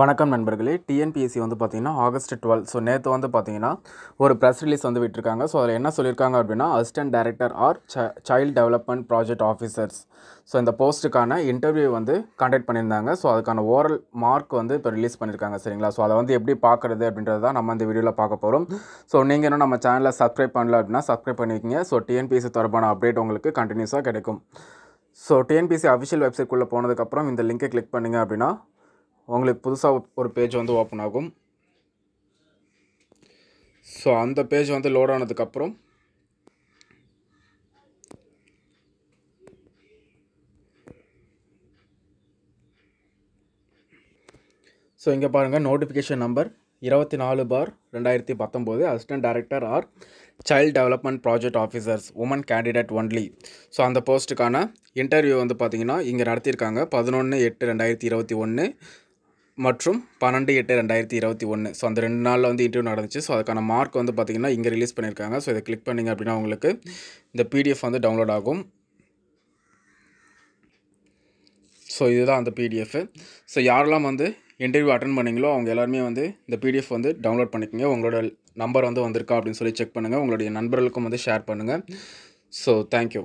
வணக்கம் நண்பர்களே டிஎன்பிஎஸ்சி வந்து பார்த்திங்கன்னா ஆகஸ்ட் டுவெல் ஸோ நேற்று வந்து பார்த்திங்கன்னா ஒரு ப்ரெஸ் ரிலீஸ் வந்து விட்டுருக்காங்க ஸோ அதில் என்ன சொல்லியிருக்காங்க அப்படின்னா அசிஸ்டன்ட் டைரக்டர் ஆர் ச child development project officers so இந்த போஸ்ட்டுக்கான இன்டர்வியூ வந்து கண்டக்ட் பண்ணியிருந்தாங்க ஸோ அதுக்கான ஓரல் மார்க் வந்து இப்போ ரிலீஸ் பண்ணியிருக்காங்க சரிங்களா ஸோ அதை வந்து எப்படி பார்க்குறது அப்படின்றது தான் நம்ம இந்த வீடியோவில் பார்க்க போகிறோம் ஸோ நீங்கள் இன்னும் நம்ம சேனலில் சப்ஸ்கிரைப் பண்ணல அப்படின்னா சப்ஸ்கிரைப் பண்ணிக்கிங்க ஸோ டிஎன்பிஎஸ்சி தொடர்பான அப்டேட் உங்களுக்கு கண்டினியூஸாக கிடைக்கும் ஸோ டிஎன்பிசி அஃபிஷியல் வெப்சைட் குள்ளே போனதுக்கப்புறம் இந்த லிங்கை கிளிக் பண்ணுங்கள் அப்படின்னா உங்களுக்கு புதுசாக ஒரு பேஜ் வந்து ஓப்பன் ஆகும் ஸோ அந்த பேஜ் வந்து லோட் ஆனதுக்கப்புறம் ஸோ இங்கே பாருங்கள் நோட்டிஃபிகேஷன் நம்பர் இருபத்தி நாலு பார் ரெண்டாயிரத்தி பத்தொம்போது assistant director or child development project officers woman candidate only so அந்த போஸ்ட்டுக்கான இன்டர்வியூ வந்து பார்த்திங்கன்னா இங்கே நடத்தியிருக்காங்க பதினொன்று எட்டு ரெண்டாயிரத்தி இருபத்தி ஒன்று மற்றும் பன்னெண்டு எட்டு ரெண்டாயிரத்தி இருபத்தி ஒன்று ஸோ அந்த ரெண்டு நாளில் வந்து இன்டர்வியூ நடந்துச்சு ஸோ அதுக்கான மார்க் வந்து பார்த்திங்கன்னா இங்கே ரிலீஸ் பண்ணியிருக்காங்க ஸோ இதை கிளிக் பண்ணிங்க அப்படின்னா உங்களுக்கு இந்த பிடிஎஃப் வந்து டவுன்லோட் ஆகும் ஸோ இதுதான் அந்த பிடிஎஃப் ஸோ யாரெல்லாம் வந்து இன்டர்வியூ அட்டன் பண்ணிங்களோ அவங்க எல்லாருமே வந்து இந்த பிடிஎஃப் வந்து டவுன்லோட் பண்ணிக்கோங்க உங்களோட நம்பர் வந்து வந்திருக்கா அப்படின்னு சொல்லி செக் பண்ணுங்கள் உங்களுடைய நண்பர்களுக்கும் வந்து ஷேர் பண்ணுங்கள் ஸோ தேங்க்யூ